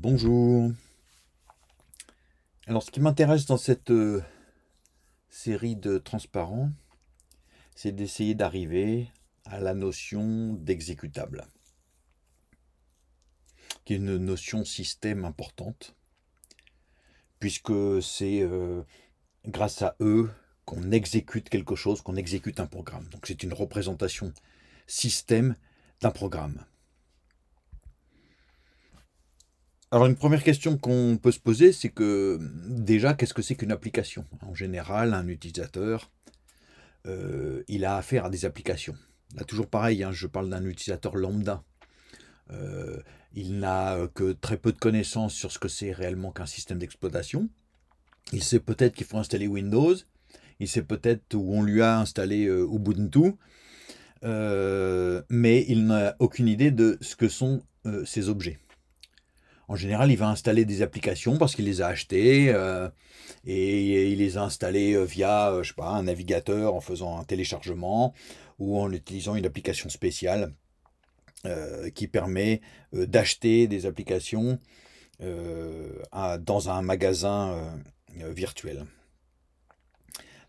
Bonjour. Alors ce qui m'intéresse dans cette euh, série de transparents, c'est d'essayer d'arriver à la notion d'exécutable, qui est une notion système importante, puisque c'est euh, grâce à eux qu'on exécute quelque chose, qu'on exécute un programme. Donc c'est une représentation système d'un programme. Alors une première question qu'on peut se poser, c'est que hum, déjà, qu'est-ce que c'est qu'une application En général, un utilisateur, euh, il a affaire à des applications. Là, toujours pareil, hein, je parle d'un utilisateur lambda. Euh, il n'a euh, que très peu de connaissances sur ce que c'est réellement qu'un système d'exploitation. Il sait peut-être qu'il faut installer Windows. Il sait peut-être où on lui a installé Ubuntu. mais il n'a aucune idée de ce que sont ces objets en général, il va installer des applications parce qu'il les a achetées euh, et il les a installées euh, via, euh, pas, un navigateur en faisant un téléchargement ou en utilisant une application spéciale qui permet d'acheter des applications dans un magasin virtuel.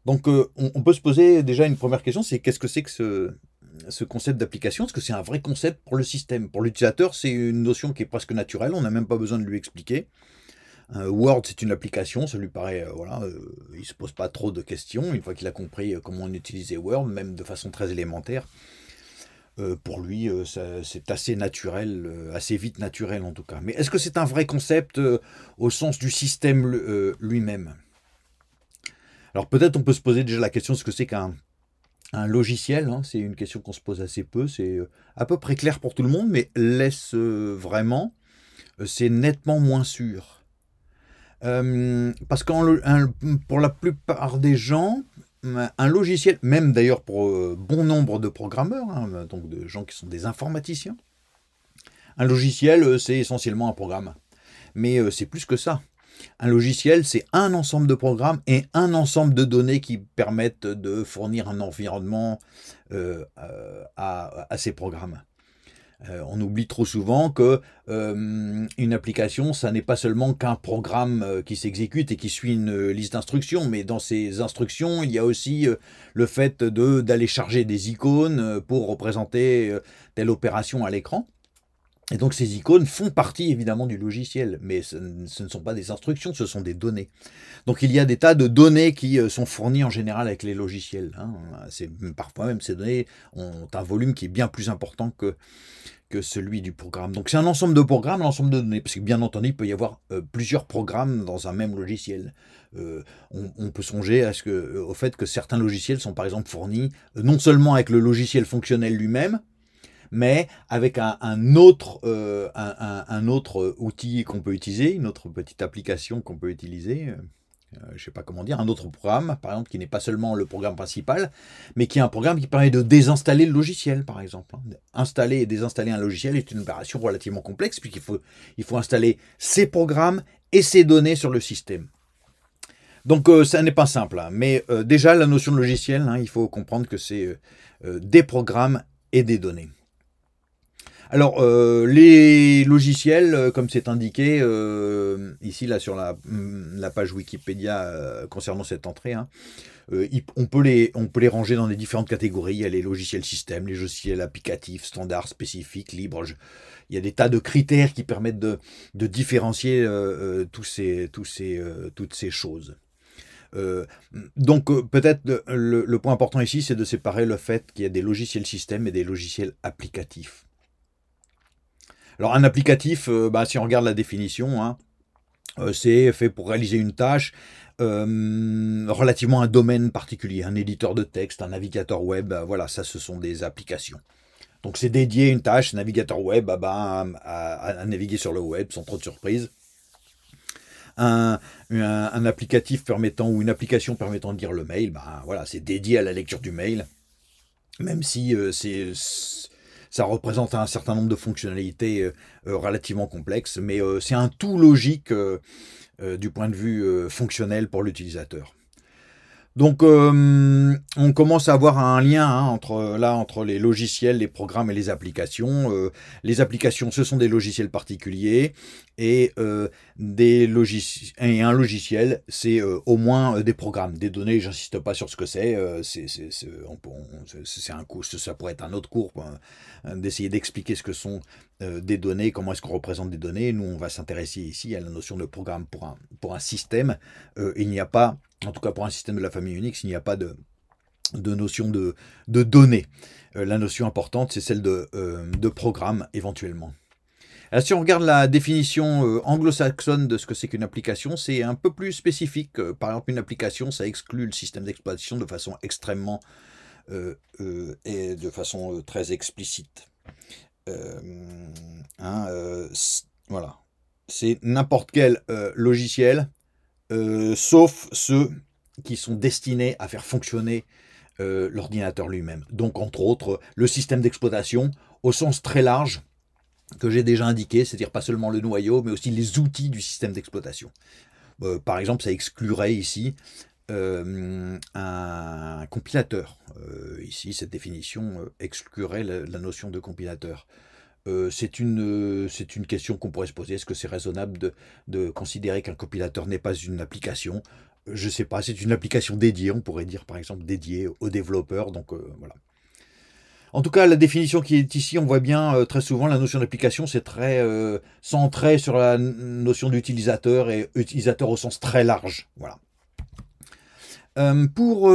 Donc, on, peut se poser déjà une première question, c'est qu'est-ce que c'est que ce, ce concept d'application, est-ce que c'est un vrai concept pour le système. Pour l'utilisateur, c'est une notion qui est presque naturelle, on n'a même pas besoin de lui expliquer. Euh, Word, c'est une application, ça lui paraît, euh, voilà, euh, il ne se pose pas trop de questions, une fois qu'il a compris comment on utilisait Word, même de façon très élémentaire. pour lui, c'est assez naturel, assez vite naturel en tout cas. Mais est-ce que c'est un vrai concept au sens du système lui-même Alors peut-être on peut se poser déjà la question de ce que c'est qu'un un logiciel, hein, c'est une question qu'on se pose assez peu, c'est euh, à peu près clair pour tout le monde, mais laisse euh, vraiment, euh, c'est nettement moins sûr. parce que pour la plupart des gens, un logiciel, même d'ailleurs pour bon nombre de programmeurs, hein, donc de gens qui sont des informaticiens, un logiciel, c'est essentiellement un programme. Mais c'est plus que ça. Un logiciel, c'est un ensemble de programmes et un ensemble de données qui permettent de fournir un environnement euh, euh, à, ces programmes. Euh, on oublie trop souvent que une application, ça n'est pas seulement qu'un programme qui s'exécute et qui suit une liste d'instructions, mais dans ces instructions, il y a aussi le fait d'aller charger des icônes pour représenter telle opération à l'écran. Et donc ces icônes font partie évidemment du logiciel, mais ce, ne sont pas des instructions, ce sont des données. Donc il y a des tas de données qui euh, sont fournies en général avec les logiciels. Hein. parfois même ces données ont un volume qui est bien plus important que, que celui du programme. Donc c'est un ensemble de programmes, l'ensemble de données, parce que bien entendu il peut y avoir euh, plusieurs programmes dans un même logiciel. Euh, on, on, peut songer à ce que, au fait que certains logiciels sont par exemple fournis non seulement avec le logiciel fonctionnel lui-même, mais avec un, autre, euh, un, autre outil qu'on peut utiliser, une autre petite application qu'on peut utiliser. Euh, euh, je ne sais pas comment dire, un autre programme, par exemple, qui n'est pas seulement le programme principal, mais qui est un programme qui permet de désinstaller le logiciel, par exemple. Hein. Installer et désinstaller un logiciel est une opération relativement complexe, puisqu'il faut, il faut installer ses programmes et ses données sur le système. Donc ça n'est pas simple, hein. mais déjà la notion de logiciel, hein, il faut comprendre que c'est des programmes et des données. Alors, euh, les logiciels, euh, comme c'est indiqué euh, ici là sur la, mm, page Wikipédia concernant cette entrée, hein, on, peut les, on peut les ranger dans les différentes catégories. Il y a les logiciels système, les logiciels applicatifs, standards, spécifiques, libres. il y a des tas de critères qui permettent de, différencier toutes ces choses. donc peut-être le, point important ici, c'est de séparer le fait qu'il y a des logiciels système et des logiciels applicatifs. Alors un applicatif, euh, bah, si on regarde la définition, hein, euh, c'est fait pour réaliser une tâche euh, relativement à un domaine particulier, un éditeur de texte, un navigateur web, bah, voilà, ça ce sont des applications. Donc c'est dédié à une tâche, navigateur web, ah, bah, à, naviguer sur le web sans trop de surprises. Un, applicatif permettant ou une application permettant de lire le mail, ben voilà, c'est dédié à la lecture du mail, même si c'est ça représente un certain nombre de fonctionnalités euh, euh, relativement complexes, mais euh, c'est un tout logique du point de vue fonctionnel pour l'utilisateur. Donc on commence à avoir un lien hein, entre, là, entre les logiciels, les programmes et les applications. les applications, ce sont des logiciels particuliers et, euh, des un logiciel, c'est euh, au moins euh, des programmes, des données, j'insiste pas sur ce que c'est, c'est un cours. ça pourrait être un autre cours hein, d'essayer d'expliquer ce que sont des données, comment est-ce qu'on représente des données. Nous, on va s'intéresser ici à la notion de programme pour un, système. il n'y a pas, en tout cas pour un système de la famille Unix, il n'y a pas de, notion de, données. la notion importante, c'est celle de, de programme éventuellement. Euh, si on regarde la définition euh, anglo-saxonne de ce que c'est qu'une application, c'est un peu plus spécifique. Euh, par exemple, une application, ça exclut le système d'exploitation de façon extrêmement et de façon très explicite. Hein, voilà. C'est n'importe quel logiciel, sauf ceux qui sont destinés à faire fonctionner l'ordinateur lui-même. Donc, entre autres, le système d'exploitation au sens très large que j'ai déjà indiqué, c'est-à-dire pas seulement le noyau, mais aussi les outils du système d'exploitation. Euh, par exemple, ça exclurait ici euh, un compilateur. Euh, ici, cette définition exclurait la, notion de compilateur. c'est une, une, question qu'on pourrait se poser. Est-ce que c'est raisonnable de, de considérer qu'un compilateur n'est pas une application Je ne sais pas. C'est une application dédiée, on pourrait dire par exemple dédiée aux développeurs. Donc voilà. En tout cas, la définition qui est ici, on voit bien euh, très souvent la notion d'application, c'est très euh, centré sur la notion d'utilisateur et utilisateur au sens très large. Voilà. Euh, pour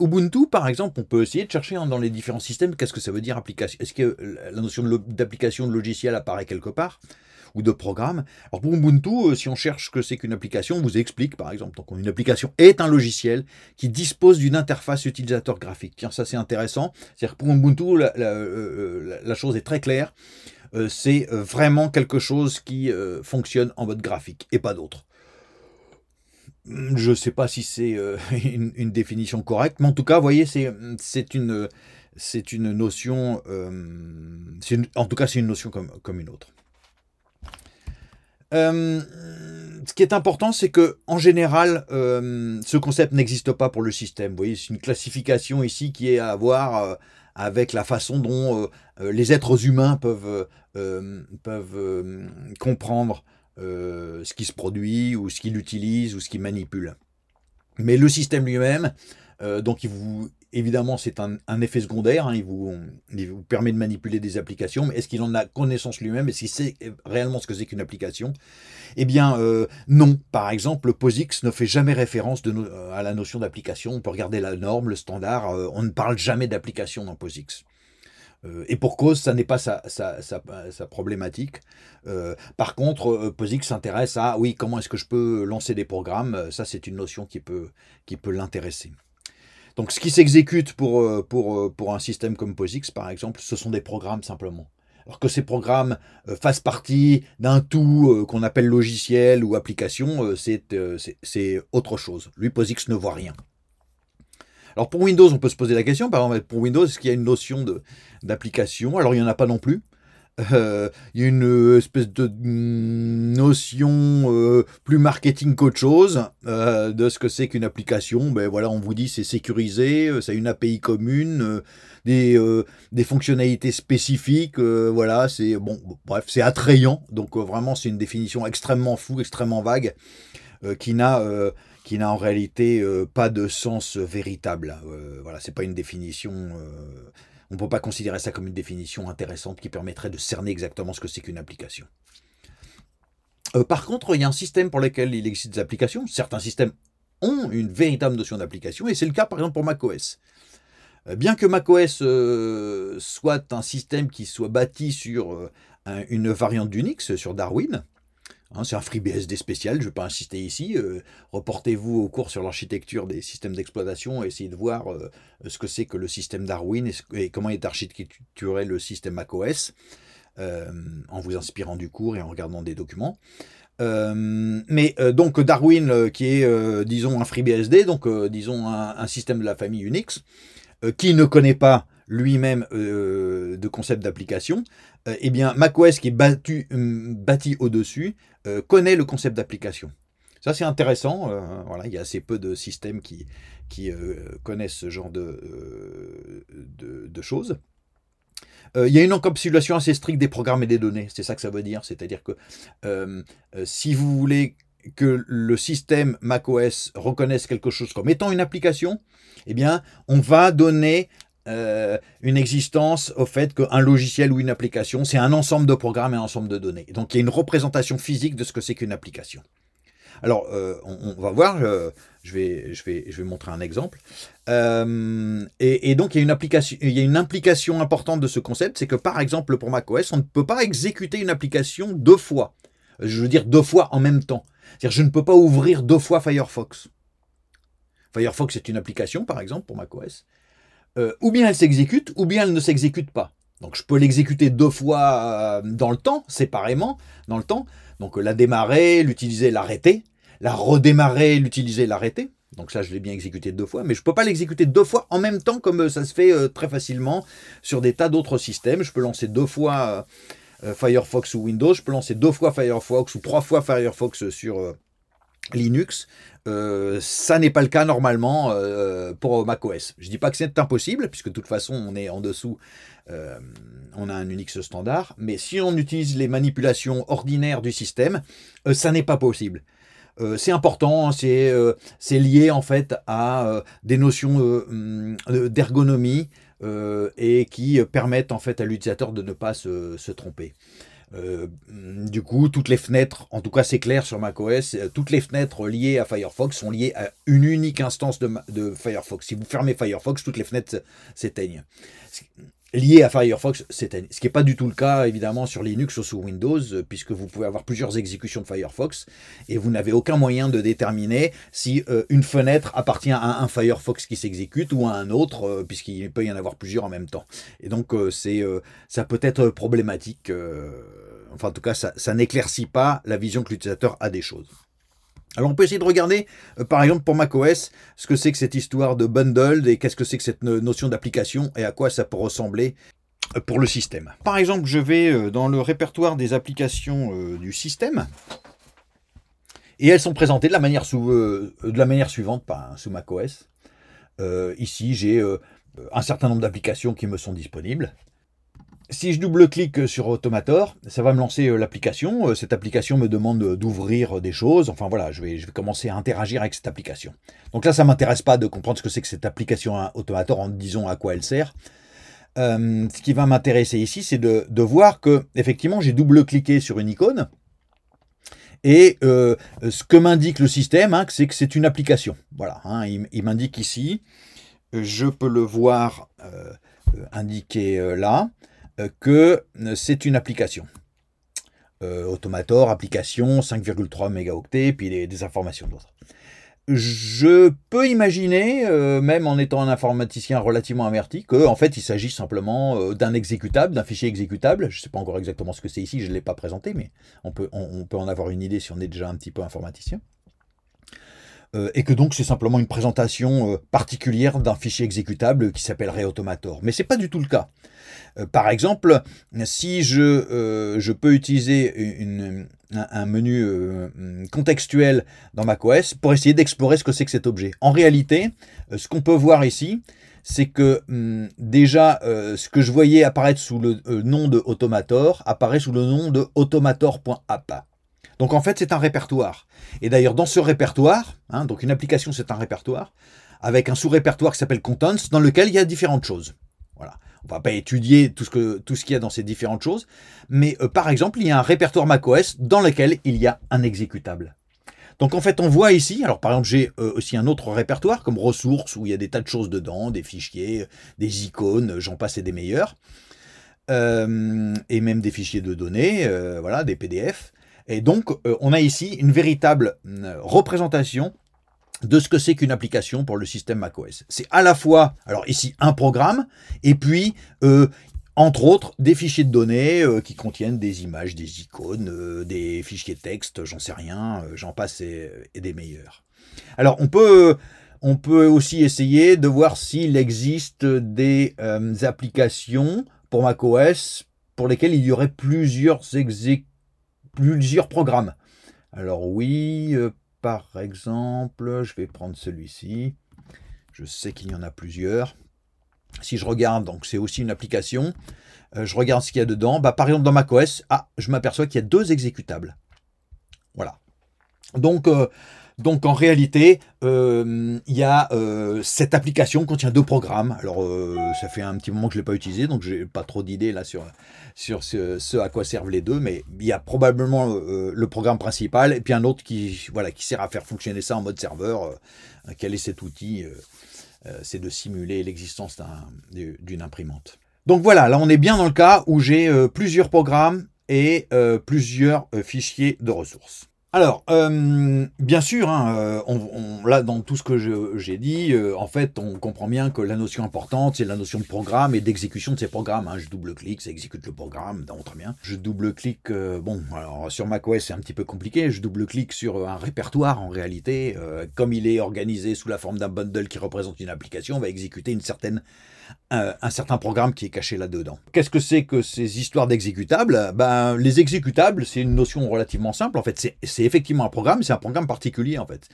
Ubuntu, par exemple, on peut essayer de chercher hein, dans les différents systèmes qu'est-ce que ça veut dire application. Est-ce que la notion d'application de logiciel apparaît quelque part ou de programme. Alors pour Ubuntu, euh, si on cherche ce que c'est qu'une application, on vous explique par exemple. Donc une application est un logiciel qui dispose d'une interface utilisateur graphique. Tiens, ça c'est intéressant. C'est-à-dire pour Ubuntu, euh, euh, la, chose est très claire. c'est vraiment quelque chose qui fonctionne en mode graphique et pas d'autre. Hmm, je ne sais pas si c'est une, définition correcte, mais en tout cas, vous voyez, c'est une notion, en tout cas c'est une notion comme une autre. Euh, ce qui est important, c'est que en général, euh, ce concept n'existe pas pour le système. Vous voyez, c'est une classification ici qui est à voir euh, avec la façon dont les êtres humains peuvent, peuvent comprendre ce qui se produit ou ce qu'ils utilisent ou ce qu'ils manipulent. Mais le système lui-même, donc il vous, évidemment, c'est un, effet secondaire. Hein. il, vous, permet de manipuler des applications. Mais est-ce qu'il en a connaissance lui-même Est-ce qu'il sait euh, réellement ce que c'est qu'une application Eh bien, euh, non. Par exemple, POSIX ne fait jamais référence euh, à la notion d'application. On peut regarder la norme, le standard. on ne parle jamais d'application dans POSIX. et pour cause, ça n'est pas sa, problématique. par contre, POSIX s'intéresse à, oui, comment est-ce que je peux lancer des programmes Ça, c'est une notion qui peut l'intéresser. Donc ce qui s'exécute pour, euh, pour, euh, pour un système comme POSIX, par exemple, ce sont des programmes simplement. Alors que ces programmes euh, fassent partie d'un tout qu'on appelle logiciel ou application, c'est autre chose. Lui, POSIX ne voit rien. Alors pour Windows, on peut se poser la question, par exemple, pour Windows, est-ce qu'il y a une notion d'application Alors il n'y en a pas non plus. Euh, il y a une euh, espèce de notion euh, plus marketing qu'autre chose de ce que c'est qu'une application. Ben voilà, on vous dit c'est sécurisé, c'est une API commune, des, des, fonctionnalités spécifiques. voilà, c'est bon, bref, c'est attrayant. Donc vraiment, c'est une définition extrêmement fou, extrêmement vague, qui n'a qui n'a en réalité pas de sens véritable. voilà, c'est pas une définition on ne peut pas considérer ça comme une définition intéressante qui permettrait de cerner exactement ce que c'est qu'une application. Euh, par contre, il y a un système pour lequel il existe des applications. Certains systèmes ont une véritable notion d'application, et c'est le cas par exemple pour macOS. Euh, bien que macOS euh, soit un système qui soit bâti sur une variante d'Unix, sur Darwin, Hein, c'est un FreeBSD spécial, je ne vais pas insister ici. Euh, reportez-vous au cours sur l'architecture des systèmes d'exploitation, et essayez de voir euh, ce que c'est que le système Darwin et, comment est architecturé le système macOS, euh, en vous inspirant du cours et en regardant des documents. mais donc Darwin, qui est, disons, un FreeBSD, donc disons un, système de la famille Unix, qui ne connaît pas lui-même de concept d'application, euh, eh bien, macOS qui est euh, bâti au-dessus euh, connaît le concept d'application. Ça, c'est intéressant. voilà, il y a assez peu de systèmes qui, connaissent ce genre de, choses. il y a une encapsulation assez stricte des programmes et des données, c'est ça que ça veut dire. C'est-à-dire que si vous voulez que le système macOS reconnaisse quelque chose comme étant une application, eh bien, on va donner euh, une existence au fait qu'un logiciel ou une application, c'est un ensemble de programmes et un ensemble de données. Donc il y a une représentation physique de ce que c'est qu'une application. Alors, euh, on, va voir, euh, je, vais, je, vais, je vais montrer un exemple. et, donc, il y, a une application, il y a une implication importante de ce concept, c'est que par exemple, pour macOS, on ne peut pas exécuter une application deux fois. Je veux dire deux fois en même temps. C'est-à-dire, je ne peux pas ouvrir deux fois Firefox. Firefox est une application, par exemple, pour macOS. Euh, ou bien elle s'exécute, ou bien elle ne s'exécute pas. Donc je peux l'exécuter deux fois euh, dans le temps, séparément, dans le temps. Donc euh, la démarrer, l'utiliser, l'arrêter, la redémarrer, l'utiliser, l'arrêter. Donc ça, je l'ai bien exécuté deux fois, mais je ne peux pas l'exécuter deux fois en même temps comme ça se fait très facilement sur des tas d'autres systèmes. Je peux lancer deux fois Firefox ou Windows, je peux lancer deux fois Firefox ou trois fois Firefox sur, Linux. Euh, ça n'est pas le cas normalement euh, pour macOS. Je ne dis pas que c'est impossible, puisque de toute façon on est en dessous, euh, on a un Unix standard, mais si on utilise les manipulations ordinaires du système, euh, ça n'est pas possible. c'est important, hein, c'est lié en fait à des notions hum, d'ergonomie et qui permettent en fait à l'utilisateur de ne pas se tromper. Euh, du coup, toutes les fenêtres, en tout cas c'est clair sur macOS, euh, toutes les fenêtres liées à Firefox sont liées à une unique instance de, de Firefox. Si vous fermez Firefox, toutes les fenêtres s'éteignent lié à Firefox, ce qui n'est pas du tout le cas évidemment sur Linux ou sous Windows, euh, puisque vous pouvez avoir plusieurs exécutions de Firefox et vous n'avez aucun moyen de déterminer si euh, une fenêtre appartient à un Firefox qui s'exécute ou à un autre, euh, puisqu'il peut y en avoir plusieurs en même temps. Et donc c'est ça peut être problématique, enfin en tout cas ça, ça n'éclaircit pas la vision que l'utilisateur a des choses. Alors on peut essayer de regarder, euh, par exemple pour macOS, ce que c'est que cette histoire de bundle et qu'est-ce que c'est que cette notion d'application et à quoi ça peut ressembler euh, pour le système. Par exemple, je vais euh, dans le répertoire des applications du système et elles sont présentées de la manière, suivante pas, hein, sous macOS. ici, j'ai un certain nombre d'applications qui me sont disponibles. Si je double-clique euh, sur Automator, ça va me lancer euh, l'application. Euh, cette application me demande d'ouvrir des choses. Enfin voilà, je vais, commencer à interagir avec cette application. Donc là, ça ne m'intéresse pas de comprendre ce que c'est que cette application hein, Automator en disant à quoi elle sert. ce qui va m'intéresser ici, c'est de, voir que effectivement j'ai double-cliqué sur une icône. Et ce que m'indique le système, hein, c'est que c'est une application. Voilà, hein, il, m'indique ici. Je peux le voir indiqué là. Euh, que euh, c'est une application. Euh, Automator, application, 5,3 mégaoctets, puis des informations d'autres. Je peux imaginer, même en étant un informaticien relativement averti, qu'en en fait il s'agit simplement d'un exécutable, d'un fichier exécutable. Je ne sais pas encore exactement ce que c'est ici, je ne l'ai pas présenté, mais on peut, en avoir une idée si on est déjà un petit peu informaticien. et que donc c'est simplement une présentation particulière d'un fichier exécutable qui s'appellerait Automator. Mais ce n'est pas du tout le cas. Euh, par exemple, si je, euh, peux utiliser un, menu euh, contextuel dans macOS pour essayer d'explorer ce que c'est que cet objet. En réalité, ce qu'on peut voir ici, c'est que hum, déjà ce que je voyais apparaître sous le nom de Automator apparaît sous le nom de automator.app. Donc en fait c'est un répertoire. Et d'ailleurs dans ce répertoire, hein, donc une application c'est un répertoire, avec un sous-répertoire qui s'appelle Contents, dans lequel il y a différentes choses. Voilà on va pas étudier tout ce qu'il y a dans ces différentes choses, mais euh, par exemple, il y a un répertoire macOS dans lequel il y a un exécutable. Donc en fait, on voit ici, alors par exemple, j'ai euh, aussi un autre répertoire comme ressources où il y a des tas de choses dedans, des fichiers, des icônes, j'en passe et des meilleurs, euh, et même des fichiers de données, voilà, des PDF. Et donc, on a ici une véritable représentation de ce que c'est qu'une application pour le système macOS. C'est à la fois, alors ici, un programme, et puis, euh, entre autres, des fichiers de données euh, qui contiennent des images, des icônes, euh, des fichiers texte, j'en sais rien, j'en passe et, des meilleurs. Alors, on peut... On peut aussi essayer de voir s'il existe des applications pour macOS pour lesquelles il y aurait plusieurs, plusieurs programmes. Alors oui, par exemple, je vais prendre celui-ci. Je sais qu'il y en a plusieurs. Si je regarde, donc c'est aussi une application, euh, je regarde ce qu'il y a dedans. Bah, par exemple, dans macOS, ah, je m'aperçois qu'il y a deux exécutables. Voilà. Donc, euh, donc en réalité, euh, il y a euh, cette application contient deux programmes. Alors euh, ça fait un petit moment que je l'ai pas utilisé, donc je n'ai pas trop d'idées là sur ce, à quoi servent les deux, mais il y a probablement le programme principal et puis un autre qui voilà qui sert à faire fonctionner ça en mode serveur. quel est cet outil C'est de simuler l'existence d'une imprimante. Donc voilà, là on est bien dans le cas où j'ai plusieurs programmes et plusieurs fichiers de ressources. Alors, euh, bien sûr, hein, euh, là, dans tout ce que j'ai dit, euh, en fait, on comprend bien que la notion importante, c'est la notion de programme et d'exécution de ces programmes. Hein. Je double-clique, ça exécute le programme, d'entre très bien. Je double-clique, bon, alors sur macOS, c'est un petit peu compliqué. Je double-clique sur un répertoire, en réalité. comme il est organisé sous la forme d'un bundle qui représente une application, on va exécuter une certaine un, certain programme qui est caché là-dedans. Qu'est-ce que c'est que ces histoires d'exécutables ben, Les exécutables, c'est une notion relativement simple. En fait, c'est effectivement un programme, c'est un programme particulier. En fait,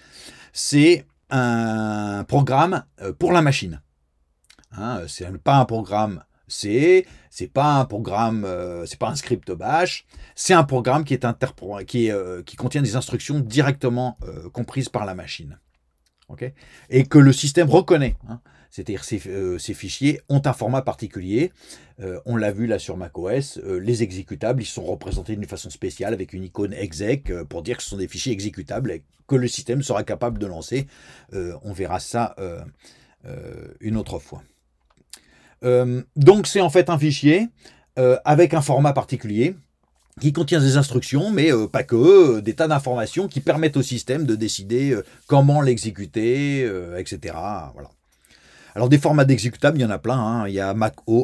c'est un programme euh, pour la machine. Ce hein, c'est pas un programme C, c'est pas un programme, euh, c'est pas un script bash, c'est un programme qui, est qui, euh, qui contient des instructions directement comprises par la machine. Ok et que le système reconnaît. Hein. C'est-à-dire ces, euh, ces, fichiers ont un format particulier. Euh, on l'a vu là sur macOS, euh, les exécutables, ils sont représentés d'une façon spéciale avec une icône exec pour dire que ce sont des fichiers exécutables et que le système sera capable de lancer. on verra ça une autre fois. donc c'est en fait un fichier avec un format particulier qui contient des instructions, mais pas que, des tas d'informations qui permettent au système de décider comment l'exécuter, etc. Voilà. Alors des formats d'exécutables, il y en a plein. Hein. Il y a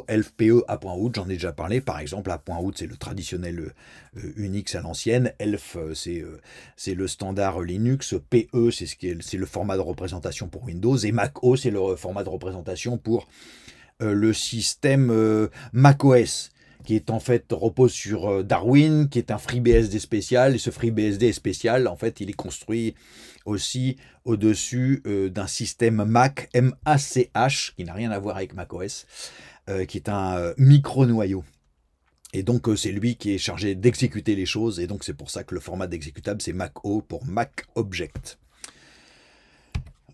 Elf, PE, A.OUT, j'en ai déjà parlé. Par exemple, A.OUT, c'est le traditionnel euh, Unix à l'ancienne. ELF, euh, euh, c'est le standard Linux. PE, c'est ce c'est le format de représentation pour Windows. Et O, c'est le format de représentation pour le système macOS qui est en fait repose sur euh, Darwin, qui est un FreeBSD spécial. Et ce FreeBSD spécial, en fait, il est construit aussi au-dessus euh, d'un système Mac, MACH, qui n'a rien à voir avec macOS, OS, euh, qui est un micro-noyau. Et donc, c'est lui qui est chargé d'exécuter les choses. Et donc, c'est pour ça que le format d'exécutable, c'est Mac O pour Mac Object.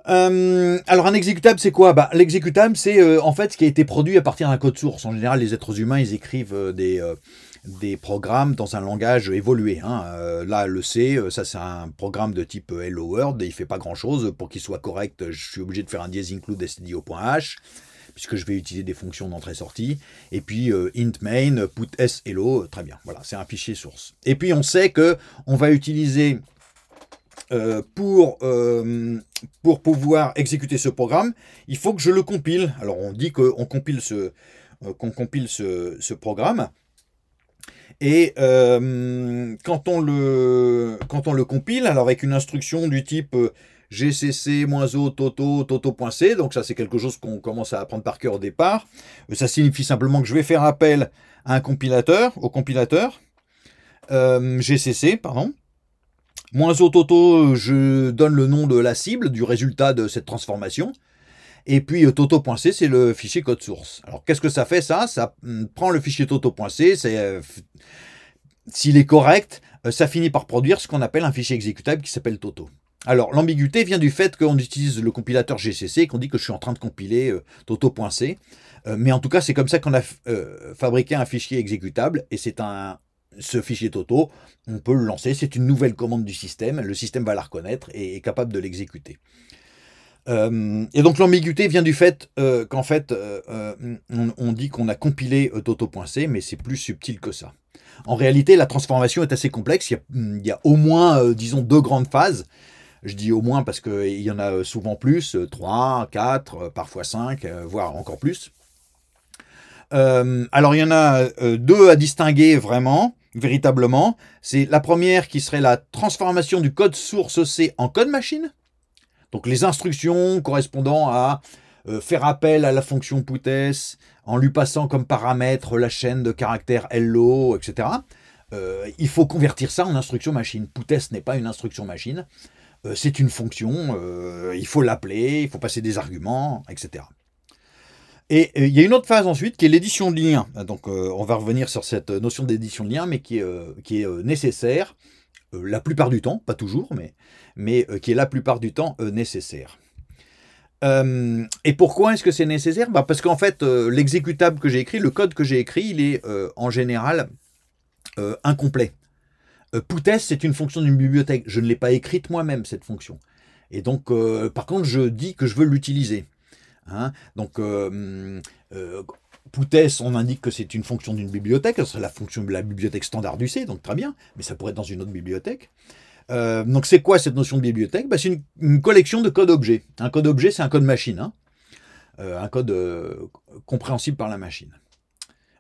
Euh, alors un exécutable, c'est quoi bah, L'exécutable, c'est euh, en fait ce qui a été produit à partir d'un code source. En général, les êtres humains, ils écrivent euh, des, programmes dans un langage évolué. Hein. là, le C, ça c'est un programme de type Hello World, et il fait pas grand-chose. Pour qu'il soit correct, je suis obligé de faire un dièse include stdio.h puisque je vais utiliser des fonctions d'entrée-sortie. Et puis int main, put s hello, très bien. Voilà, c'est un fichier source. Et puis on sait que on va utiliser euh, pour, euh, pour pouvoir exécuter ce programme, il faut que je le compile. Alors on dit qu'on compile ce, euh, qu'on compile ce, programme. Et quand, on le, quand on le compile, alors avec une instruction du type gcc-o toto toto.c, donc ça c'est quelque chose qu'on commence à apprendre par cœur au départ. Ça signifie simplement que je vais faire appel à un compilateur, au compilateur, gcc, pardon, Moins au Toto, je donne le nom de la cible, du résultat de cette transformation. Et puis euh, toto.c, c'est le fichier code source. Alors qu'est-ce que ça fait ça Ça hmm, prend le fichier toto.c, euh, s'il est correct, euh, ça finit par produire ce qu'on appelle un fichier exécutable qui s'appelle toto. Alors l'ambiguïté vient du fait qu'on utilise le compilateur GCC et qu'on dit que je suis en train de compiler toto.c. mais en tout cas, c'est comme ça qu'on a fabriqué un fichier exécutable et c'est un ce fichier Toto, on peut le lancer, c'est une nouvelle commande du système, le système va la reconnaître et est capable de l'exécuter. Euh, et donc l'ambiguïté vient du fait euh, qu'en fait, euh, on, dit qu'on a compilé toto.c, mais c'est plus subtil que ça. En réalité, la transformation est assez complexe, il y a, au moins, disons, deux grandes phases. Je dis au moins parce qu'il y en a souvent plus, trois, quatre, parfois cinq, voire encore plus. alors il y en a deux à distinguer vraiment véritablement. C'est la première qui serait la transformation du code source C en code machine. Donc les instructions correspondant à euh, faire appel à la fonction putess en lui passant comme paramètre la chaîne de caractères hello, etc. Euh, il faut convertir ça en instruction machine. putS n'est pas une instruction machine. Euh, c'est une fonction, il faut l'appeler, il faut passer des arguments, etc. Et euh, il y a une autre phase ensuite qui est l'édition de liens. Ah, donc euh, on va revenir sur cette euh, notion d'édition de liens, mais qui est, nécessaire la plupart du temps, pas toujours, mais, qui est la plupart du temps nécessaire. et pourquoi est-ce que c'est nécessaire bah, Parce qu'en fait, l'exécutable que j'ai écrit, le code que j'ai écrit, il est en général incomplet. Poutesse, c'est une fonction d'une bibliothèque. Je ne l'ai pas écrite moi-même, cette fonction. Et donc, par contre, je dis que je veux l'utiliser. Hein. Donc, euh, euh on indique que c'est une fonction d'une bibliothèque, c'est la fonction de la bibliothèque standard du C, donc très bien, mais ça pourrait être dans une autre bibliothèque. Euh, donc c'est quoi cette notion de bibliothèque bah, C'est une, collection de codes objets. Un code objet, c'est un code machine, hein. euh, un code compréhensible par la machine.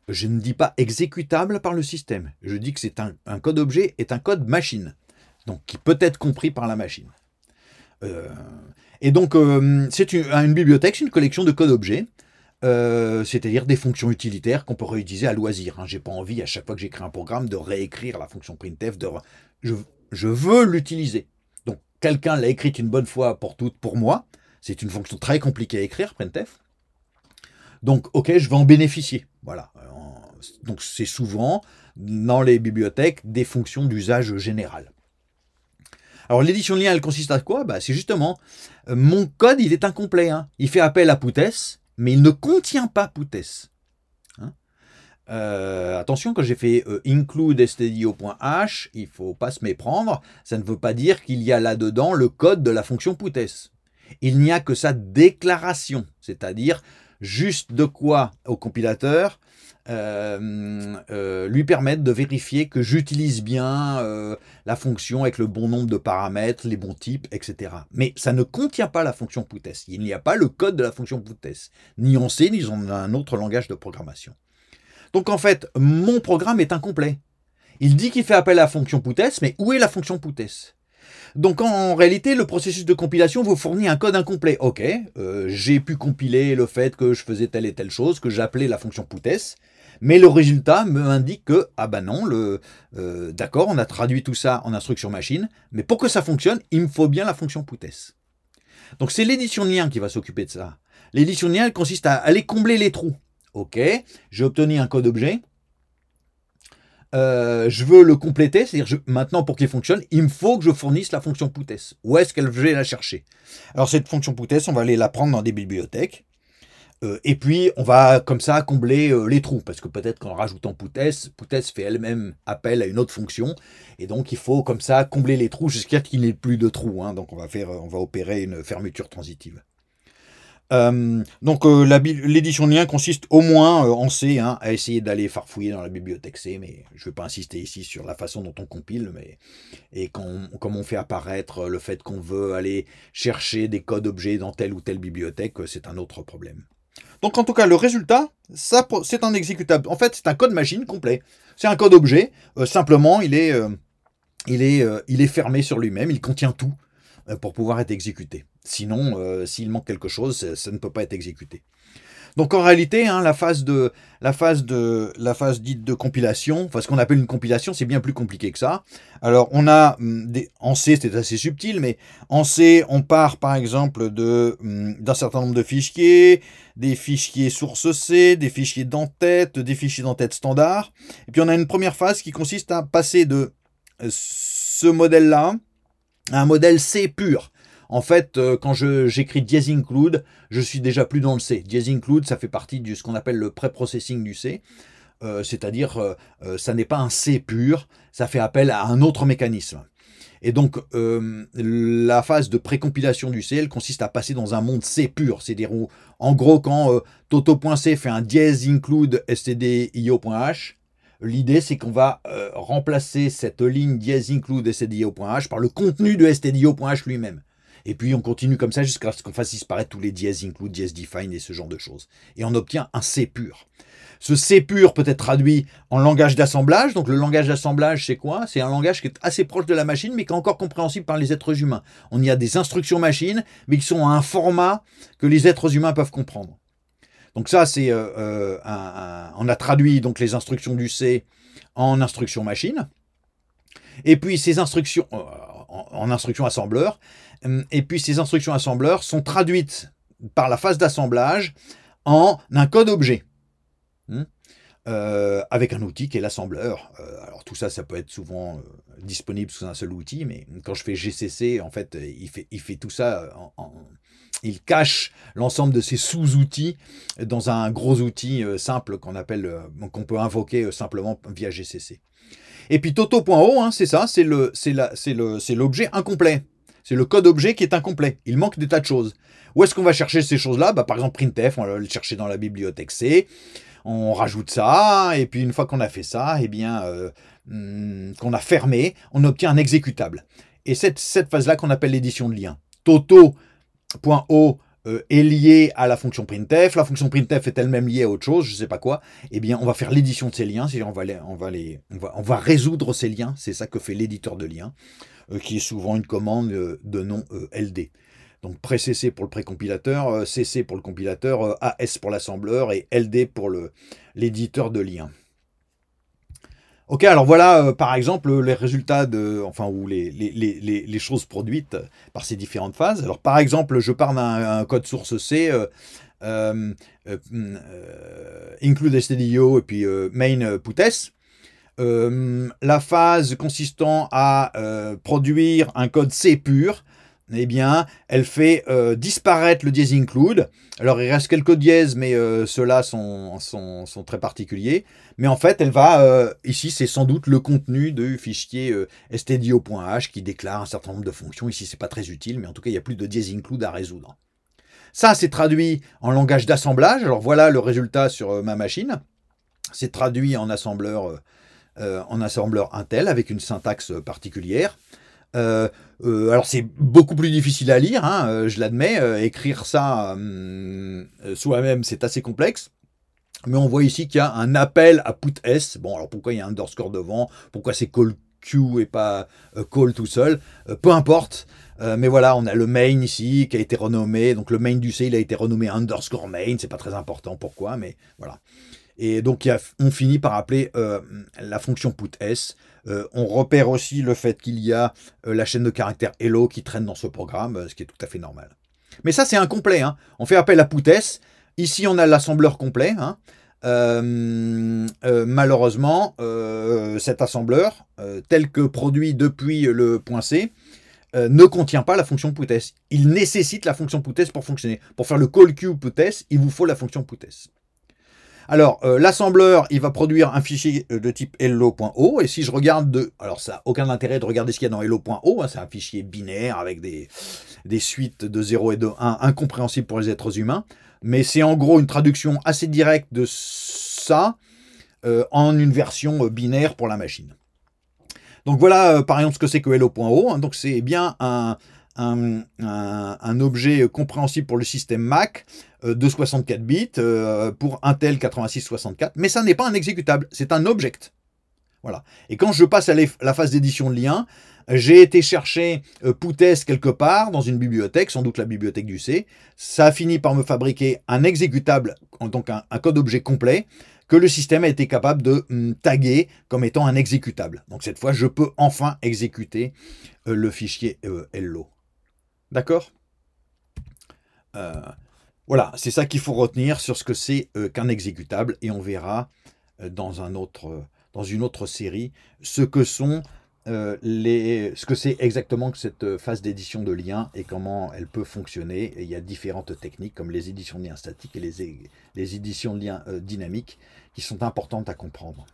Je ne dis pas exécutable par le système, je dis que c'est un, un, code objet est un code machine, donc qui peut être compris par la machine. Et donc, euh, c'est une, bibliothèque, c'est une collection de codes objets. Euh, c'est-à-dire des fonctions utilitaires qu'on peut réutiliser à loisir. Je hein. J'ai pas envie à chaque fois que j'écris un programme de réécrire la fonction printf. De... Je, je veux l'utiliser. Donc quelqu'un l'a écrite une bonne fois pour toutes pour moi. C'est une fonction très compliquée à écrire printf. Donc ok, je vais en bénéficier. Voilà. Euh, donc c'est souvent dans les bibliothèques des fonctions d'usage général. Alors l'édition de lien, elle consiste à quoi bah, C'est justement, euh, mon code, il est incomplet. Hein. Il fait appel à Poutesse, mais il ne contient pas Poutesse. Hein. Euh, attention, quand j'ai fait euh, include stdio.h, il ne faut pas se méprendre. Ça ne veut pas dire qu'il y a là-dedans le code de la fonction Poutesse. Il n'y a que sa déclaration, c'est-à-dire juste de quoi au compilateur euh, euh, lui permettre de vérifier que j'utilise bien euh, la fonction avec le bon nombre de paramètres, les bons types, etc. Mais ça ne contient pas la fonction PutS. E Il n'y a pas le code de la fonction PutS, e ni en C, ni dans un autre langage de programmation. Donc en fait, mon programme est incomplet. Il dit qu'il fait appel à la fonction PutS, e mais où est la fonction PutS donc en réalité, le processus de compilation vous fournit un code incomplet. Ok, j'ai pu compiler le fait que je faisais telle et telle chose, que j'appelais la fonction PutS, mais le résultat me indique que, ah ben non, le, euh, d'accord, on a traduit tout ça en instruction machine, mais pour que ça fonctionne, il me faut bien la fonction PUTES. Donc c'est l'édition de lien qui va s'occuper de ça. L'édition de lien, elle consiste à aller combler les trous. Ok, j'ai obtenu un code objet. Euh, je veux le compléter, c'est-à-dire maintenant pour qu'il fonctionne, il me faut que je fournisse la fonction PUTES. Où est-ce qu'elle je vais la chercher Alors cette fonction PUTES, on va aller la prendre dans des bibliothèques. Euh, et puis, on va comme ça combler euh, les trous, parce que peut-être qu'en rajoutant Poutesse, Poutesse fait elle-même appel à une autre fonction, et donc il faut comme ça combler les trous jusqu'à ce qu'il n'y ait plus de trous. Hein. donc on va, opérer une fermeture transitive. Euh, donc l'édition de lien consiste au moins en C hein, à essayer d'aller farfouiller dans la bibliothèque C, mais je ne vais pas insister ici sur la façon dont on compile, mais et quand comme on fait apparaître le fait qu'on veut aller chercher des codes objets dans telle ou telle bibliothèque, c'est un autre problème. Donc en tout cas, le résultat, c'est un exécutable. En fait, c'est un code machine complet. C'est un code objet. Euh, simplement, il est, euh, il, est, euh, il est fermé sur lui-même. Il contient tout pour pouvoir être exécuté. Sinon, s'il manque quelque chose, ça ne peut pas être exécuté. Donc en réalité, hein, la phase de la phase de la phase dite de compilation, enfin ce qu'on appelle une compilation, c'est bien plus compliqué que ça. Alors on a hum, des, en C, c'est assez subtil, mais en C, on part par exemple de hum, d'un certain nombre de fichiers, des fichiers source C, des fichiers d'entête, des fichiers d'entête standard. Et puis on a une première phase qui consiste à passer de euh, ce modèle-là à un modèle C pur. En fait, euh, quand j'écris Dies include, je suis déjà plus dans le C. Dies include, ça fait partie de ce qu'on appelle le pré-processing du C. Euh, c'est-à-dire euh, ça n'est pas un C pur, ça fait appel à un autre mécanisme. Et donc la phase de précompilation du C, elle consiste à passer dans un monde C pur, c'est-à-dire en gros quand toto.c fait un dièse include stdio.h, l'idée c'est qu'on va remplacer cette ligne dièse include stdio.h par le contenu de stdio.h lui-même. Et puis on continue comme ça jusqu'à ce qu'on fasse disparaître tous les dièses include, dièses define et ce genre de choses. Et on obtient un C pur. Ce C pur peut être traduit en langage d'assemblage. Donc le langage d'assemblage, c'est quoi C'est un langage qui est assez proche de la machine, mais qui est encore compréhensible par les êtres humains. On y a des instructions machines, mais qui sont à un format que les êtres humains peuvent comprendre. Donc ça, c'est euh, euh, on a traduit donc les instructions du C en instructions machine. Et puis ces instructions, euh, en, en instructions assembleur, Hum, et puis ces instructions assembleurs sont traduites par la phase d'assemblage en un code objet. Hum, euh, avec un outil qui est l'assembleur. Euh, alors tout ça, ça peut être souvent euh, disponible sous un seul outil, mais quand je fais GCC, en fait, il fait, tout ça, il cache l'ensemble de ses sous-outils dans un gros outil simple qu'on appelle, qu'on peut invoquer simplement via GCC. Et puis Toto.o, hein, c'est ça, c'est l'objet incomplet. C'est le code objet qui est incomplet. Il manque des tas de choses. Où est-ce qu'on va chercher ces choses-là bah, Par exemple, printf, on va le chercher dans la bibliothèque C. On rajoute ça, et puis une fois qu'on a fait ça, eh bien, euh, hmm, qu'on a fermé, on obtient un exécutable. Et cette phase-là qu'on appelle l'édition de lien. Toto.o euh, est lié à la fonction printf, la fonction printf est elle-même liée à autre chose, je ne sais pas quoi, eh bien on va faire l'édition de ces liens, on va, on, va les, on, va, on va résoudre ces liens, c'est ça que fait l'éditeur de liens. Euh, qui est souvent une commande euh, de nom euh, LD. Donc pré pour le précompilateur, CC pour le compilateur, AS pour l'assembleur et LD pour l'éditeur de liens. Ok, alors voilà par exemple les résultats de, enfin ou les, choses produites par ces différentes phases. Alors par exemple, je pars d'un code source C, include stdio et puis main putes. Euh, la phase consistant à euh, produire un code C pur, eh bien, elle fait euh, disparaître le dies include. Alors, il reste quelques dièses, mais ceux-là sont, très particuliers. Mais en fait, elle va, ici, c'est sans doute le contenu du fichier stdio.h qui déclare un certain nombre de fonctions. Ici, c'est pas très utile, mais en tout cas, il n'y a plus de dies include à résoudre. Ça, c'est traduit en langage d'assemblage. Alors, voilà le résultat sur ma machine. C'est traduit en assembleur en euh, assembleur Intel avec une syntaxe particulière. Euh, euh, alors c'est beaucoup plus difficile à lire, hein, je l'admets, écrire ça hum, soi-même c'est assez complexe. Mais on voit ici qu'il y a un appel à put s. Bon alors pourquoi il y a un underscore devant, pourquoi c'est call q et pas call tout seul, peu importe. mais voilà, on a le main ici qui a été renommé, donc le main du C il a été renommé underscore main, c'est pas très important pourquoi, mais voilà. Et donc, on finit par appeler euh, la fonction putS. Euh, on repère aussi le fait qu'il y a euh, la chaîne de caractères hello qui traîne dans ce programme, ce qui est tout à fait normal. Mais ça, c'est incomplet. Hein. On fait appel à putS. Ici, on a l'assembleur complet. Hein. malheureusement, cet assembleur, tel que produit depuis le point C, ne contient pas la fonction putS. Il nécessite la fonction putS pour fonctionner. Pour faire le call queue putS, il vous faut la fonction putS. Alors, euh, l'assembleur, il va produire un fichier euh, de type hello.o. Et si je regarde de... Alors, ça n'a aucun intérêt de regarder ce qu'il y a dans hello.o. Hein, c'est un fichier binaire avec des, des suites de 0 et de 1 incompréhensibles pour les êtres humains. Mais c'est en gros une traduction assez directe de ça euh, en une version binaire pour la machine. Donc voilà, par exemple, ce que c'est que hello.o. Hein, donc c'est bien un, un, objet compréhensible pour le système Mac euh, de 64 bits, euh, pour Intel 8664, mais ça n'est pas un exécutable, c'est un object. Voilà. Et quand je passe à la phase d'édition de lien, j'ai été chercher euh, quelque part dans une bibliothèque, sans doute la bibliothèque du C. Ça a fini par me fabriquer un exécutable, donc un, un code objet complet, que le système a été capable de hum, taguer comme étant un exécutable. Donc cette fois, je peux enfin exécuter euh, le fichier Hello. D'accord euh, Voilà, c'est ça qu'il faut retenir sur ce que c'est euh, qu'un exécutable, et on verra euh, dans, un autre, dans une autre série ce que sont ce que c'est exactement que cette phase d'édition de liens et comment elle peut fonctionner. il y a différentes techniques comme les éditions de liens statiques et les, les éditions de liens dynamiques qui sont importantes à comprendre.